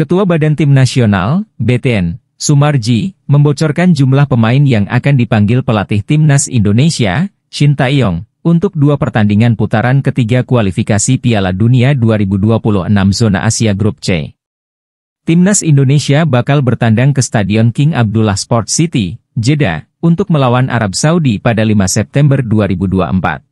Ketua Badan Tim Nasional, BTN, Sumarji, membocorkan jumlah pemain yang akan dipanggil pelatih Timnas Indonesia, Shin Taeyong, untuk dua pertandingan putaran ketiga kualifikasi Piala Dunia 2026 zona Asia Grup C. Timnas Indonesia bakal bertandang ke Stadion King Abdullah Sport City, Jeddah, untuk melawan Arab Saudi pada 5 September 2024.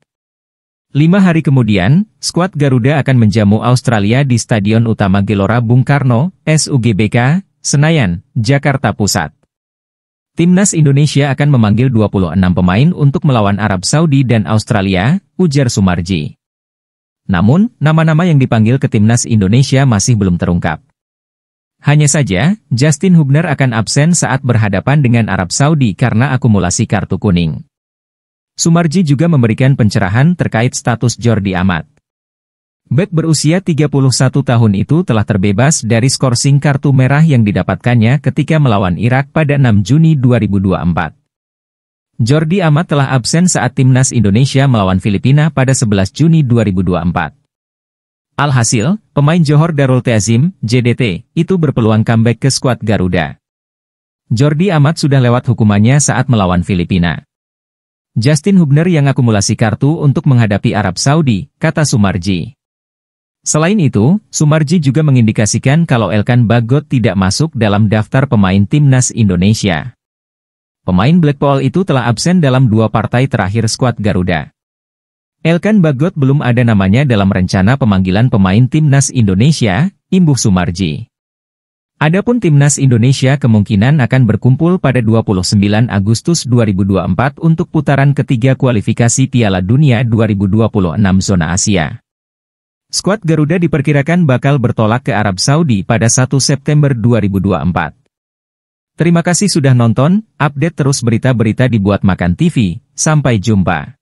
Lima hari kemudian, skuad Garuda akan menjamu Australia di Stadion Utama Gelora Bung Karno, SUGBK, Senayan, Jakarta Pusat. Timnas Indonesia akan memanggil 26 pemain untuk melawan Arab Saudi dan Australia, ujar Sumarji. Namun, nama-nama yang dipanggil ke Timnas Indonesia masih belum terungkap. Hanya saja, Justin Hubner akan absen saat berhadapan dengan Arab Saudi karena akumulasi kartu kuning. Sumarji juga memberikan pencerahan terkait status Jordi Amat. Bek berusia 31 tahun itu telah terbebas dari skorsing kartu merah yang didapatkannya ketika melawan Irak pada 6 Juni 2024. Jordi Amat telah absen saat timnas Indonesia melawan Filipina pada 11 Juni 2024. Alhasil, pemain Johor Darul Teazim, JDT, itu berpeluang comeback ke skuad Garuda. Jordi Amat sudah lewat hukumannya saat melawan Filipina. Justin Hubner yang akumulasi kartu untuk menghadapi Arab Saudi, kata Sumarji. Selain itu, Sumarji juga mengindikasikan kalau Elkan Bagot tidak masuk dalam daftar pemain timnas Indonesia. Pemain Blackpool itu telah absen dalam dua partai terakhir skuad Garuda. Elkan Bagot belum ada namanya dalam rencana pemanggilan pemain timnas Indonesia, imbuh Sumarji. Adapun timnas Indonesia kemungkinan akan berkumpul pada 29 Agustus 2024 untuk putaran ketiga kualifikasi Piala Dunia 2026 zona Asia. Skuad Garuda diperkirakan bakal bertolak ke Arab Saudi pada 1 September 2024. Terima kasih sudah nonton, update terus berita-berita dibuat Makan TV, sampai jumpa.